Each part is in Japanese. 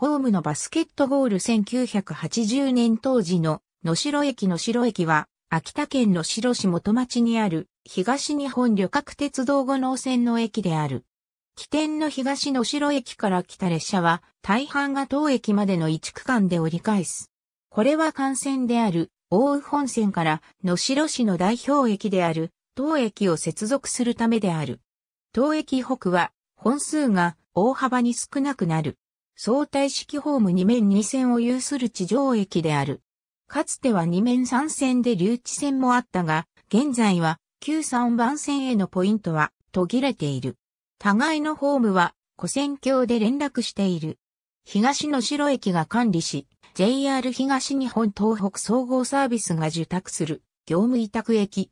ホームのバスケットゴール1980年当時の野城駅野城駅は、秋田県の城市元町にある東日本旅客鉄道五能線の駅である。起点の東野城駅から来た列車は大半が当駅までの一区間で折り返す。これは幹線である大宇本線から野城市の代表駅である当駅を接続するためである。当駅北は本数が大幅に少なくなる。相対式ホーム2面2線を有する地上駅である。かつては2面3線で留置線もあったが、現在は旧3番線へのポイントは途切れている。互いのホームは古線橋で連絡している。東の城駅が管理し、JR 東日本東北総合サービスが受託する業務委託駅。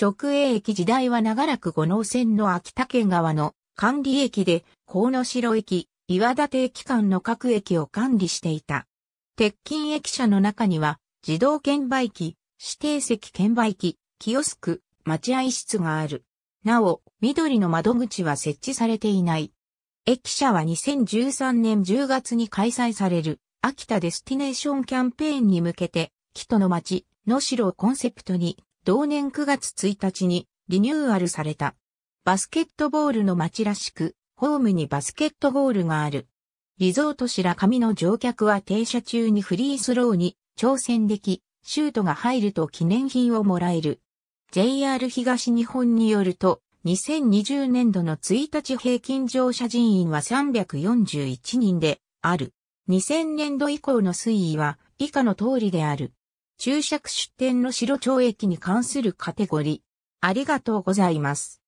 直営駅時代は長らく五能線の秋田県側の管理駅で、河野城駅、岩立駅間の各駅を管理していた。鉄筋駅舎の中には、自動券売機、指定席券売機、キオスク、待合室がある。なお、緑の窓口は設置されていない。駅舎は2013年10月に開催される、秋田デスティネーションキャンペーンに向けて、木の街、野城をコンセプトに、同年9月1日にリニューアルされた。バスケットボールの街らしく、ホームにバスケットゴールがある。リゾート白神の乗客は停車中にフリースローに挑戦でき、シュートが入ると記念品をもらえる。JR 東日本によると、2020年度の1日平均乗車人員は341人である。2000年度以降の推移は以下の通りである。注釈出店の白町駅に関するカテゴリー。ありがとうございます。